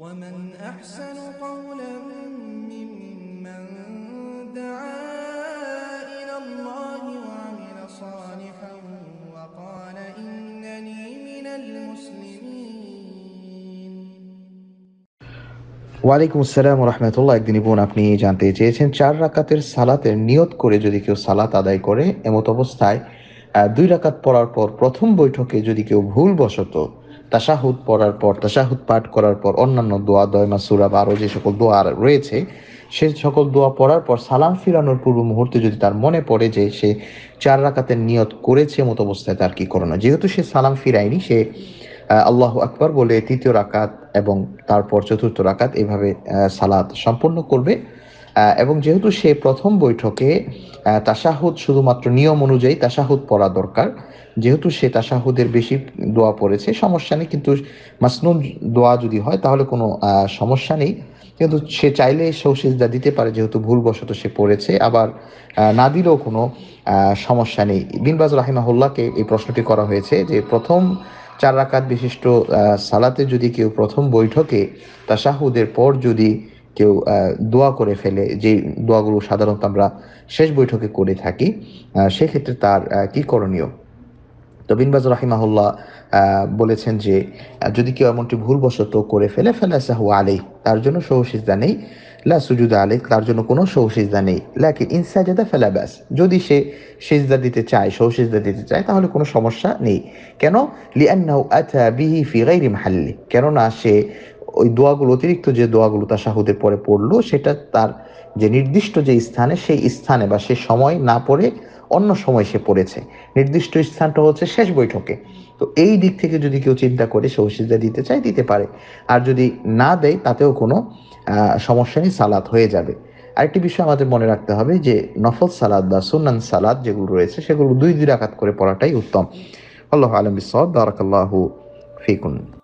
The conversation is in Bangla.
ومن أحسن قولا ممن دعا إلى الله وعمل صالحا وقال إنني من المسلمين ওয়ালাইকুম আসসালাম রহমতুল্লাহ একদিন বোন আপনি জানতে চেয়েছেন চার রাকাতের সালাতের নিয়ত করে যদি কেউ সালাত আদায় করে এমত অবস্থায় দুই রাকাত পড়ার পর প্রথম বৈঠকে যদি কেউ ভুলবশত তাসাহুদ পড়ার পর তাসাহুদ পাঠ করার পর অন্যান্য দোয়া দয়মা সুরা বা আরও যে সকল দোয়া রয়েছে সে সকল দোয়া পড়ার পর সালাম ফিরানোর পূর্ব মুহূর্তে যদি তার মনে পড়ে যে সে চার রাকাতের নিয়ত করেছে মতো অবস্থায় তার কি করোনা যেহেতু সে সালাম ফিরায়নি সে আল্লাহ আকবর বলে তৃতীয় রাকাত এবং তারপর চতুর্থ রাকাত এভাবে সালাত সম্পন্ন করবে এবং যেহেতু সে প্রথম বৈঠকে তাসাহুদ শুধুমাত্র নিয়ম অনুযায়ী তাসাহুদ পড়া দরকার যেহেতু সে তাসাহুদের বেশি দোয়া পড়েছে সমস্যা নেই কিন্তু মাসনুন দোয়া যদি হয় তাহলে কোনো সমস্যা নেই কিন্তু সে চাইলে সৌসিজদা দিতে পারে যেহেতু ভুলবশত সে পড়েছে আবার না দিলেও কোনো সমস্যা নেই বিনবাজ রাহিমাহুল্লাহকে এই প্রশ্নটি করা হয়েছে যে প্রথম চার রাকাত বিশিষ্ট সালাতে যদি কেউ প্রথম বৈঠকে তাসাহুদের পর যদি কেউ দোয়া করে ফেলে যে দোয়াগুলো সাধারণত আমরা শেষ বৈঠকে করে থাকি সেক্ষেত্রে তার কি করণীয় তো বিনবাজ রাহিমাহুল্লাহ বলেছেন যে যদি কেউ এমনটি ভুলবশত করে ফেলে ফেলে সাহু আলাই তার জন্য সহসিজদা নেই লা সুজুদা আলেক তার জন্য কোনো সহসিজদা নেই লাকে ইনসাজাদা ফেলা ব্যাস যদি সে সেজদা দিতে চায় সহসিজদা দিতে চায় তাহলে কোনো সমস্যা নেই কেন লিআন্নাহু আতা বিহি ফি গাইরি মাহাল্লি কেননা সে ওই দোয়াগুলো অতিরিক্ত যে দোয়াগুলো তার শাহুদের পরে পড়লো সেটা তার যে নির্দিষ্ট যে স্থানে সেই স্থানে বা সে সময় না পড়ে অন্য সময় সে পড়েছে নির্দিষ্ট স্থানটা হচ্ছে শেষ বৈঠকে তো এই দিক থেকে যদি কেউ চিন্তা করে সে ওষুধটা দিতে চায় দিতে পারে আর যদি না দেয় তাতেও কোনো সমস্যা নেই সালাদ হয়ে যাবে আরেকটি বিষয় আমাদের মনে রাখতে হবে যে নফল সালাদ বা সুনান সালাদ যেগুলো রয়েছে সেগুলো দুই দুই রাকাত করে পড়াটাই উত্তম আল্লাহ আলম বিসদ ফিকুন